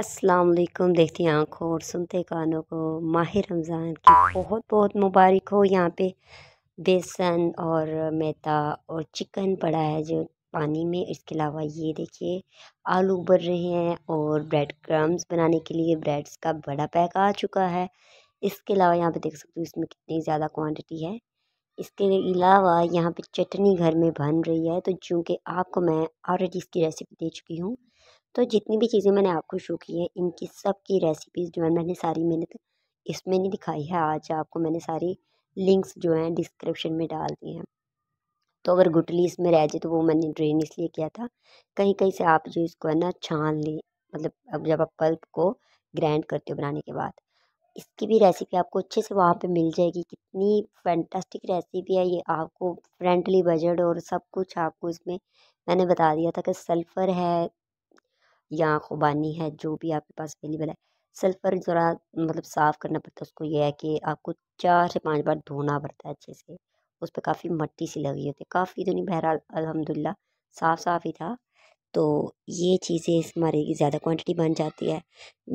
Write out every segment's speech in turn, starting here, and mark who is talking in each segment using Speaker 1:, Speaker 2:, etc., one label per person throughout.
Speaker 1: अस्सलाम वालेकुम देखती आँखों और सुनते कानों को माह रमज़ान की बहुत बहुत मुबारक हो यहाँ पे बेसन और मैदा और चिकन पड़ा है जो पानी में इसके अलावा ये देखिए आलू उबल रहे हैं और ब्रेड क्रम्स बनाने के लिए ब्रेड्स का बड़ा पैक आ चुका है इसके अलावा यहाँ पे देख सकते हो इसमें कितनी ज़्यादा क्वांटिटी है इसके अलावा यहाँ पे चटनी घर में बन रही है तो चूँकि आपको मैं ऑलरेडी इसकी रेसिपी दे चुकी हूँ तो जितनी भी चीज़ें मैंने आपको शो की है इनकी सब की रेसिपीज़ जो है मैंने सारी मैंने तो इसमें नहीं दिखाई है आज आपको मैंने सारी लिंक्स जो हैं डिस्क्रिप्शन में डाल दी हैं तो अगर गुटली इसमें रह जाए तो वो मैंने ड्रेन इसलिए किया था कहीं कहीं से आप जो इसको है ना छान लें मतलब अब जब आप पल्प को ग्राइंड करते हो बनाने के बाद इसकी भी रेसिपी आपको अच्छे से वहाँ पे मिल जाएगी कितनी फैंटास्टिक रेसिपी है ये आपको फ्रेंडली बजट और सब कुछ आपको इसमें मैंने बता दिया था कि सल्फ़र है या खुबानी है जो भी आपके पास अवेलेबल है सल्फ़र ज़रा मतलब साफ़ करना पड़ता है उसको यह है कि आपको चार से पाँच बार धोना पड़ता है अच्छे से उस पर काफ़ी मट्टी सी लगी होती है काफ़ी तो नहीं बहरहाल अलहमदिल्ला साफ़ साफ़ ही था तो ये चीज़ें इस हमारे की ज़्यादा क्वांटिटी बन जाती है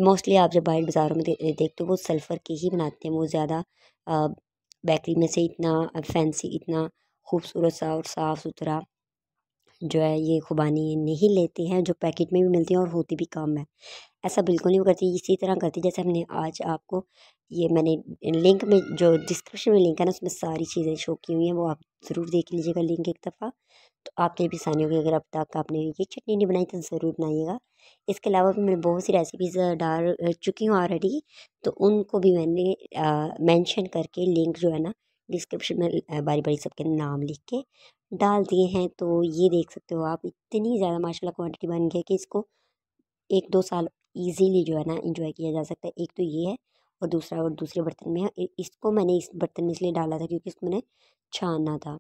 Speaker 1: मोस्टली आप जब बाहर बाज़ारों में दे, देखते हो वो सल्फ़र के ही बनाते हैं वो ज़्यादा बेकरी में से इतना फैंसी इतना खूबसूरत सा और साफ़ सुथरा जो है ये खुबानी नहीं लेते हैं जो पैकेट में भी मिलती हैं और होती भी कम है ऐसा बिल्कुल नहीं वो करती इसी तरह करती जैसे हमने आज आपको ये मैंने लिंक में जो डिस्क्रिप्शन में लिंक है ना उसमें सारी चीज़ें शो की हुई हैं वो आप ज़रूर देख लीजिएगा लिंक एक दफ़ा तो आपके भी आसानी होगी अगर अब तक आपने ये चटनी नहीं बनाई तो ज़रूर बनाइएगा इसके अलावा भी मैंने बहुत सी रेसिपीज़ डाल चुकी हूँ ऑलरेडी तो उनको भी मैंने मैंशन करके लिंक जो है ना डिस्क्रिप्शन में बारी बारी सबके नाम लिख के डाल दिए हैं तो ये देख सकते हो आप इतनी ज़्यादा माशाल्लाह क्वांटिटी बन गई कि इसको एक दो साल इजीली जो है ना इंजॉय किया जा सकता है एक तो ये है और दूसरा और दूसरे बर्तन में है इसको मैंने इस बर्तन में इसलिए डाला था क्योंकि इसको मैंने छानना था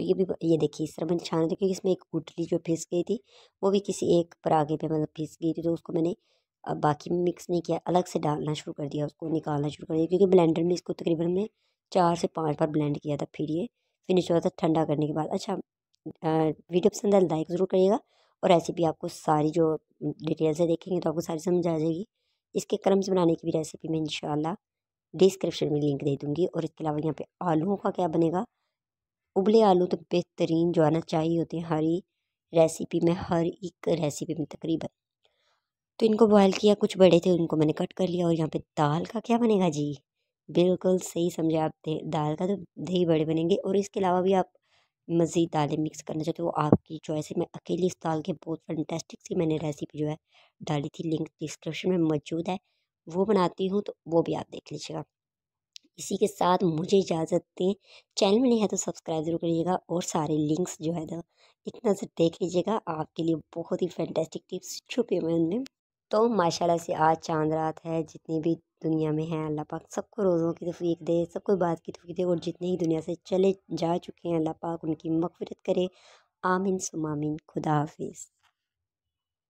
Speaker 1: तो ये भी ये देखिए इस तरह मैंने छाना था क्योंकि इसमें एक गुटली जो फिस गई थी वो भी किसी एक परागे पे मतलब फिस गई थी तो उसको मैंने बाकी में मिक्स नहीं किया अलग से डालना शुरू कर दिया उसको निकालना शुरू कर दिया क्योंकि ब्लेंडर में इसको तकरीबन मैं चार से पाँच बार ब्लेंड किया था फिर ये फिनिश हुआ था ठंडा करने के बाद अच्छा वीडियो पसंद है लाइक ज़रूर करिएगा और रेसिपी आपको सारी जो डिटेल से देखेंगे तो आपको सारी समझ आ जाएगी इसके क्रम्स बनाने की भी रेसिपी मैं इंशाल्लाह डिस्क्रिप्शन में लिंक दे दूँगी और इसके अलावा यहाँ पर आलूओं का क्या बनेगा उबले आलू तो बेहतरीन जो आना चाहिए होते हैं हर ही रेसिपी में हर एक रेसिपी में तकरीबन तो इनको बॉयल किया कुछ बड़े थे उनको मैंने कट कर लिया और यहाँ पे दाल का क्या बनेगा जी बिल्कुल सही समझे आप दाल का तो दही बड़े बनेंगे और इसके अलावा भी आप मज़ीद दालें मिक्स करना चाहते हो तो आपकी चॉइस है मैं अकेली इस दाल के बहुत फंटेस्टिक सी मैंने रेसिपी जो है डाली थी लिंक डिस्क्रिप्शन में मौजूद है वो बनाती हूँ तो वो भी आप देख लीजिएगा इसी के साथ मुझे इजाज़त दें चैनल में नहीं है तो सब्सक्राइब ज़रूर करिएगा और सारे लिंक्स जो है ना एक नज़र देख लीजिएगा आपके लिए बहुत ही फैंटेस्टिक टिप्स छुपे हुए उनमें तो माशाल्लाह से आज चांद रात है जितनी भी दुनिया में हैं अल्लाह पाक सबको रोज़ों की तफीक दे सबको बात की तफीक दे और जितने ही दुनिया से चले जा चुके हैं अल्लाह पाक उनकी मफ़रत करे आमिन सुमामिन खुदा हाफिज़